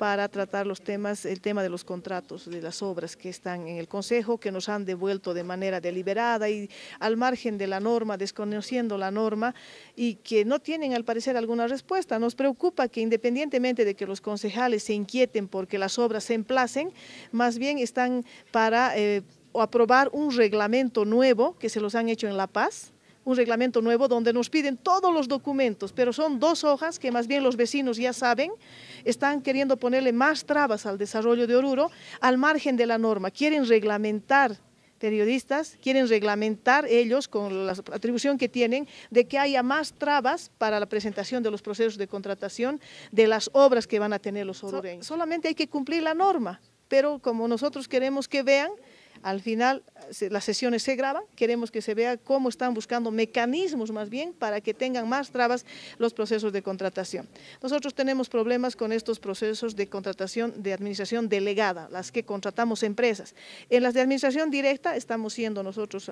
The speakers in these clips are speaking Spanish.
para tratar los temas, el tema de los contratos de las obras que están en el Consejo, que nos han devuelto de manera deliberada y al margen de la norma, desconociendo la norma y que no tienen al parecer alguna respuesta. Nos preocupa que independientemente de que los concejales se inquieten porque las obras se emplacen, más bien están para eh, aprobar un reglamento nuevo que se los han hecho en La Paz, un reglamento nuevo donde nos piden todos los documentos, pero son dos hojas que más bien los vecinos ya saben, están queriendo ponerle más trabas al desarrollo de Oruro al margen de la norma, quieren reglamentar periodistas, quieren reglamentar ellos con la atribución que tienen de que haya más trabas para la presentación de los procesos de contratación de las obras que van a tener los orureños. solamente hay que cumplir la norma, pero como nosotros queremos que vean al final, las sesiones se graban, queremos que se vea cómo están buscando mecanismos más bien para que tengan más trabas los procesos de contratación. Nosotros tenemos problemas con estos procesos de contratación de administración delegada, las que contratamos empresas. En las de administración directa estamos siendo nosotros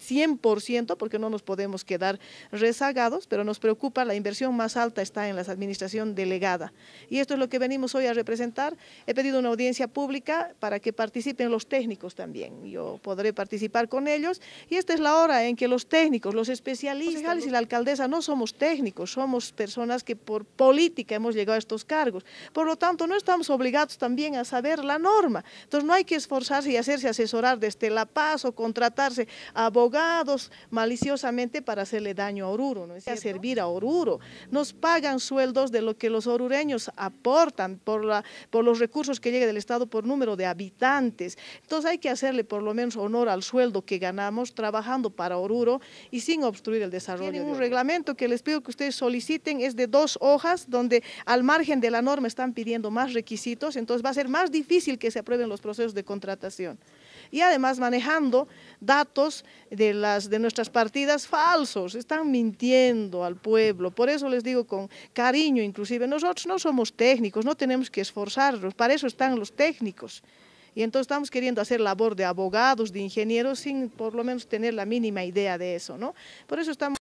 100%, porque no nos podemos quedar rezagados, pero nos preocupa la inversión más alta está en la administración delegada. Y esto es lo que venimos hoy a representar. He pedido una audiencia pública para que participen los técnicos también. Yo podré participar con ellos y esta es la hora en que los técnicos, los especialistas y la alcaldesa no somos técnicos, somos personas que por política hemos llegado a estos cargos. Por lo tanto, no estamos obligados también a saber la norma. Entonces, no hay que esforzarse y hacerse asesorar desde La Paz o contratarse a abogados abogados maliciosamente para hacerle daño a Oruro, ¿no? a servir a Oruro. Nos pagan sueldos de lo que los orureños aportan por, los recursos que llega del Estado por número de habitantes. Entonces hay que hacerle por lo menos honor al sueldo que ganamos trabajando para Oruro y sin obstruir el desarrollo. Tienen un reglamento que les pido que ustedes soliciten, es de dos hojas, donde al margen de la norma están pidiendo más requisitos, entonces va a ser más difícil que se aprueben los procesos de contratación y además manejando datos de, las, de nuestras partidas falsos, están mintiendo al pueblo. Por eso les digo con cariño, inclusive, nosotros no somos técnicos, no tenemos que esforzarnos, para eso están los técnicos. Y entonces estamos queriendo hacer labor de abogados, de ingenieros, sin por lo menos tener la mínima idea de eso, ¿no? Por eso estamos...